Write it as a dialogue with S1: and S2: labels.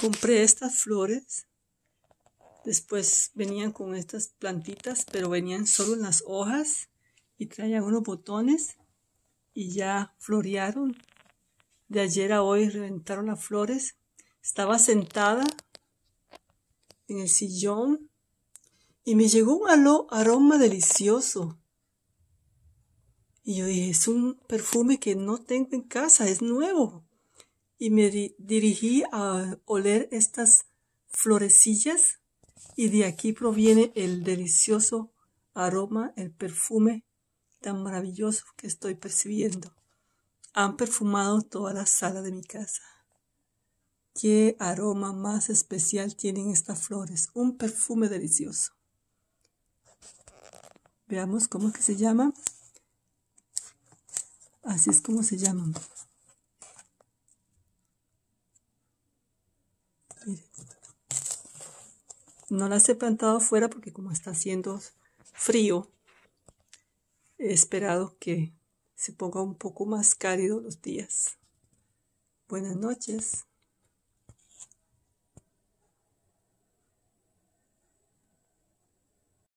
S1: Compré estas flores. Después venían con estas plantitas, pero venían solo en las hojas y traían unos botones y ya florearon. De ayer a hoy reventaron las flores. Estaba sentada en el sillón y me llegó un aroma delicioso. Y yo dije, es un perfume que no tengo en casa, es nuevo y me dirigí a oler estas florecillas y de aquí proviene el delicioso aroma, el perfume tan maravilloso que estoy percibiendo. Han perfumado toda la sala de mi casa. Qué aroma más especial tienen estas flores, un perfume delicioso. Veamos cómo es que se llama. Así es como se llaman. No las he plantado afuera porque como está haciendo frío, he esperado que se ponga un poco más cálido los días. Buenas noches.